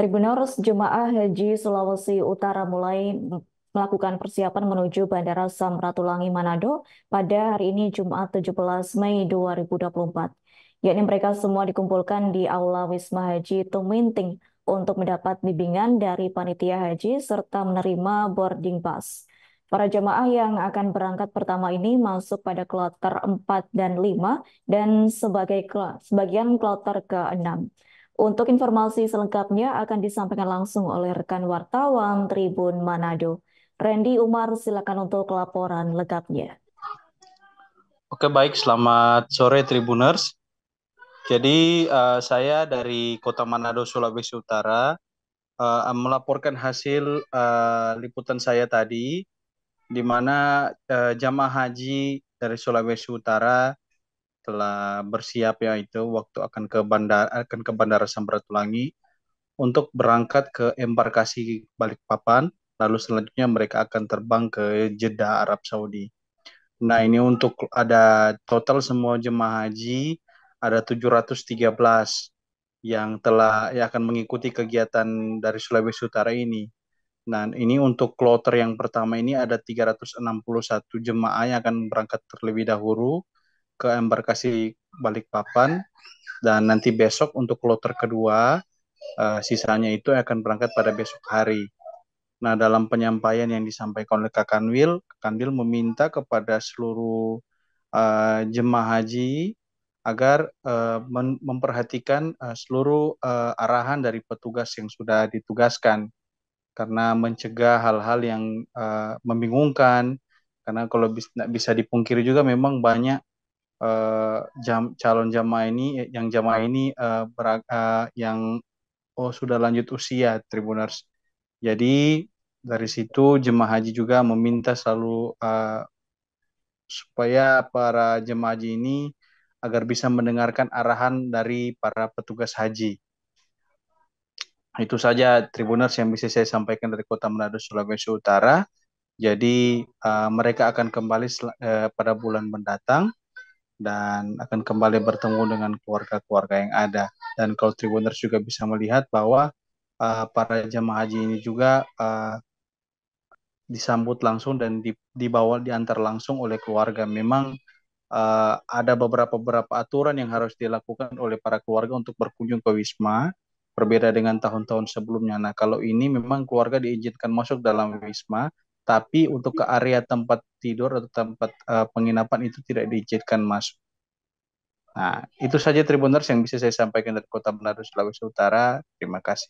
Tribunurus Jemaah Haji Sulawesi Utara mulai melakukan persiapan menuju Bandara Samratulangi Manado pada hari ini Jumat 17 Mei 2024. Yakni mereka semua dikumpulkan di Aula Wisma Haji Tuminting untuk mendapat bimbingan dari panitia haji serta menerima boarding pass. Para jemaah yang akan berangkat pertama ini masuk pada kloter 4 dan 5 dan sebagai sebagian kloter ke-6. Untuk informasi selengkapnya akan disampaikan langsung oleh rekan wartawan Tribun Manado. Randy Umar, silakan untuk laporan lengkapnya. Oke baik, selamat sore Tribuners. Jadi uh, saya dari Kota Manado, Sulawesi Utara uh, melaporkan hasil uh, liputan saya tadi di mana uh, jamaah haji dari Sulawesi Utara telah bersiap itu, waktu akan ke bandara akan ke bandara Samratulangi untuk berangkat ke embarkasi Balikpapan lalu selanjutnya mereka akan terbang ke Jeddah Arab Saudi. Nah, ini untuk ada total semua jemaah haji ada 713 yang telah yang akan mengikuti kegiatan dari Sulawesi Utara ini. Nah, ini untuk kloter yang pertama ini ada 361 jemaah yang akan berangkat terlebih dahulu ke embarkasi Balikpapan dan nanti besok untuk kloter kedua uh, sisanya itu akan berangkat pada besok hari. Nah, dalam penyampaian yang disampaikan oleh Kak Kakanwil, Kanwil meminta kepada seluruh uh, jemaah haji agar uh, memperhatikan uh, seluruh uh, arahan dari petugas yang sudah ditugaskan karena mencegah hal-hal yang uh, membingungkan karena kalau bisa, bisa dipungkiri juga memang banyak Eh, jam, calon jamaah ini eh, yang jamaah ini uh, berag, uh, yang oh sudah lanjut usia tribuners. Jadi dari situ jemaah haji juga meminta selalu uh, supaya para jemaah haji ini agar bisa mendengarkan arahan dari para petugas haji. Itu saja tribuners yang bisa saya sampaikan dari Kota Manado Sulawesi Utara. Jadi uh, mereka akan kembali uh, pada bulan mendatang dan akan kembali bertemu dengan keluarga-keluarga yang ada. Dan kalau Tribuners juga bisa melihat bahwa uh, para jemaah haji ini juga uh, disambut langsung dan dibawa diantar langsung oleh keluarga. Memang uh, ada beberapa beberapa aturan yang harus dilakukan oleh para keluarga untuk berkunjung ke wisma berbeda dengan tahun-tahun sebelumnya. Nah, kalau ini memang keluarga diizinkan masuk dalam wisma tapi untuk ke area tempat tidur atau tempat uh, penginapan itu tidak diizinkan masuk. Nah, itu saja Tribuners yang bisa saya sampaikan dari Kota Manado, Sulawesi Utara. Terima kasih.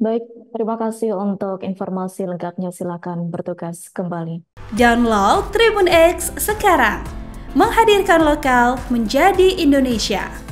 Baik, terima kasih untuk informasi lengkapnya. Silakan bertugas kembali. Download Tribun X sekarang. Menghadirkan lokal menjadi Indonesia.